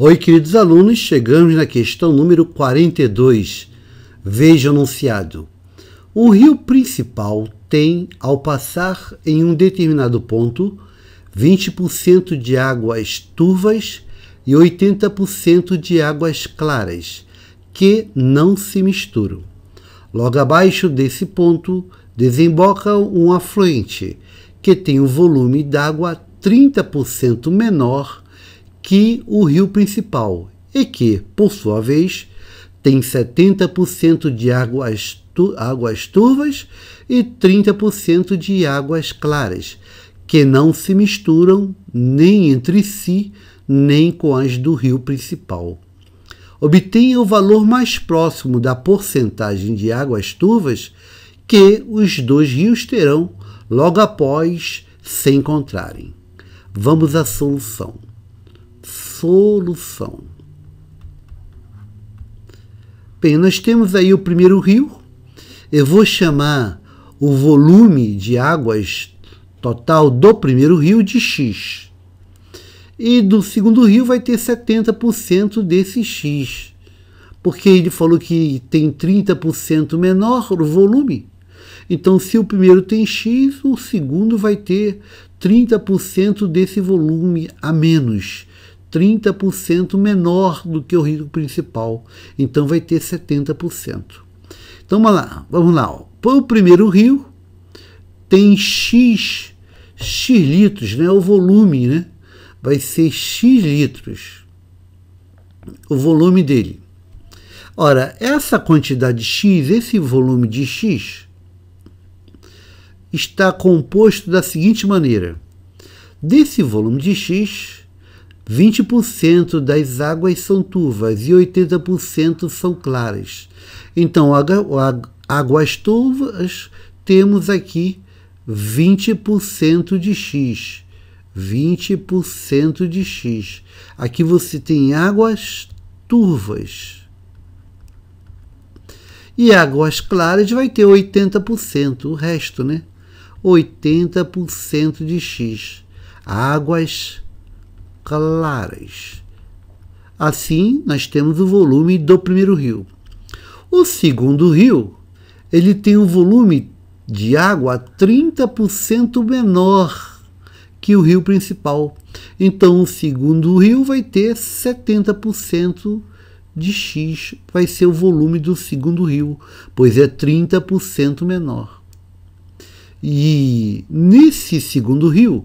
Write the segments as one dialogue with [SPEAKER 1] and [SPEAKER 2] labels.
[SPEAKER 1] Oi, queridos alunos, chegamos na questão número 42. Veja o anunciado: Um rio principal tem, ao passar em um determinado ponto, 20% de águas turvas e 80% de águas claras, que não se misturam. Logo abaixo desse ponto, desemboca um afluente, que tem um volume d'água 30% menor que o rio principal e que, por sua vez, tem 70% de águas, tu, águas turvas e 30% de águas claras, que não se misturam nem entre si, nem com as do rio principal. Obtenha o valor mais próximo da porcentagem de águas turvas que os dois rios terão logo após se encontrarem. Vamos à solução solução. Bem, nós temos aí o primeiro rio. Eu vou chamar o volume de águas total do primeiro rio de X. E do segundo rio vai ter 70% desse X. Porque ele falou que tem 30% menor o volume. Então, se o primeiro tem X, o segundo vai ter 30% desse volume a menos. 30% menor do que o risco principal. Então vai ter 70%. Então vamos lá, vamos lá. Para o primeiro rio, tem X, X litros, né? o volume, né? vai ser X litros, o volume dele. Ora, essa quantidade X, esse volume de X, está composto da seguinte maneira. Desse volume de X, 20% das águas são turvas e 80% são claras. Então, águas turvas, temos aqui 20% de X. 20% de X. Aqui você tem águas turvas. E águas claras vai ter 80%, o resto, né? 80% de X. Águas claras. Assim, nós temos o volume do primeiro rio. O segundo rio, ele tem um volume de água 30% menor que o rio principal. Então, o segundo rio vai ter 70% de X, vai ser o volume do segundo rio, pois é 30% menor. E nesse segundo rio,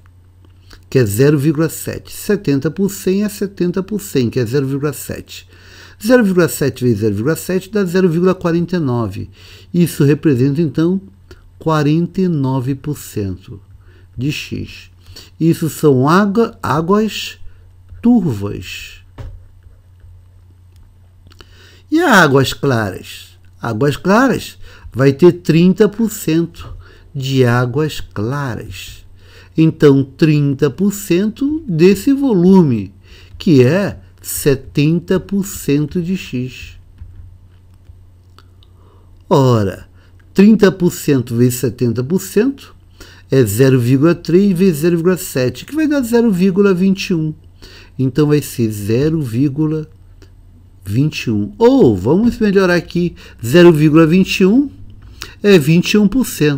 [SPEAKER 1] que é 0,7. 70 por 100 é 70 por 100, que é 0,7. 0,7 vezes 0,7 dá 0,49. Isso representa, então, 49% de X. Isso são água, águas turvas. E águas claras? Águas claras vai ter 30% de águas claras então 30% desse volume, que é 70% de x. Ora, 30% vezes 70% é 0,3 vezes 0,7, que vai dar 0,21. Então vai ser 0,21. Ou vamos melhorar aqui: 0,21 é 21%.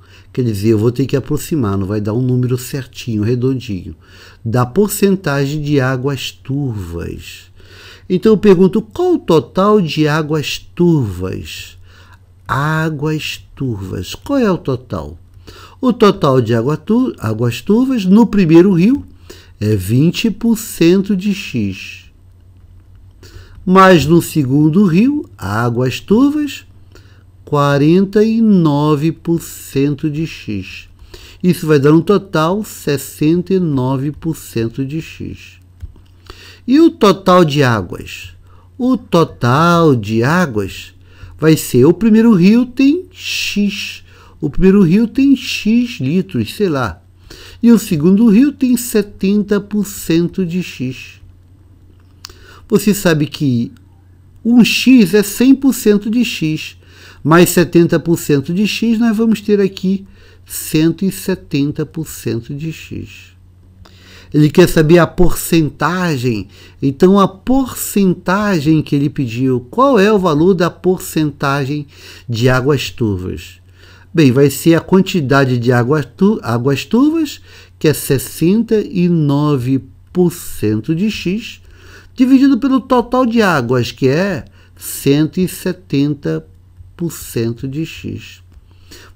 [SPEAKER 1] Quer dizer, eu vou ter que aproximar, não vai dar um número certinho, redondinho, da porcentagem de águas turvas. Então eu pergunto: qual o total de águas turvas? Águas turvas. Qual é o total? O total de água tu, águas turvas no primeiro rio é 20% de X. Mas no segundo rio, águas turvas, 49% de x. Isso vai dar um total 69% de x. E o total de águas? O total de águas vai ser o primeiro rio tem x. O primeiro rio tem x litros, sei lá. E o segundo rio tem 70% de x. Você sabe que um x é 100% de x mais 70% de x, nós vamos ter aqui 170% de x. Ele quer saber a porcentagem. Então, a porcentagem que ele pediu, qual é o valor da porcentagem de águas turvas? Bem, vai ser a quantidade de água águas turvas, que é 69% de x, dividido pelo total de águas, que é 170%. 10% de x.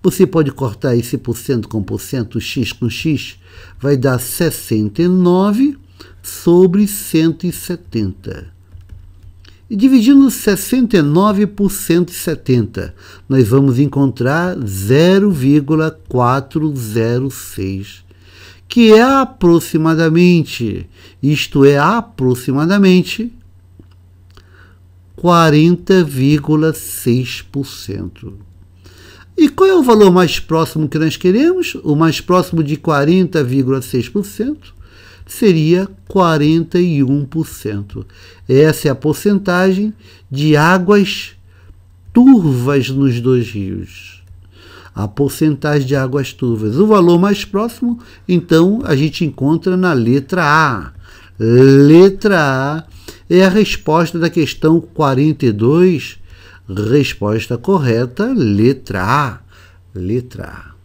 [SPEAKER 1] Você pode cortar esse por cento com por cento, x com x, vai dar 69 sobre 170. E dividindo 69 por 170, nós vamos encontrar 0,406, que é aproximadamente, isto é aproximadamente 40,6%. E qual é o valor mais próximo que nós queremos? O mais próximo de 40,6% seria 41%. Essa é a porcentagem de águas turvas nos dois rios. A porcentagem de águas turvas. O valor mais próximo, então, a gente encontra na letra A. Letra A é a resposta da questão 42. Resposta correta, letra A. Letra A.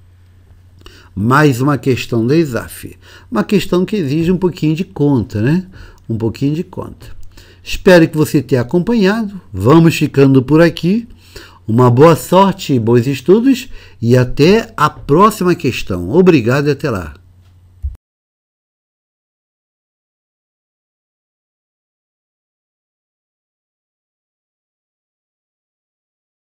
[SPEAKER 1] Mais uma questão da ESAF. Uma questão que exige um pouquinho de conta, né? Um pouquinho de conta. Espero que você tenha acompanhado. Vamos ficando por aqui. Uma boa sorte, bons estudos e até a próxima questão. Obrigado e até lá.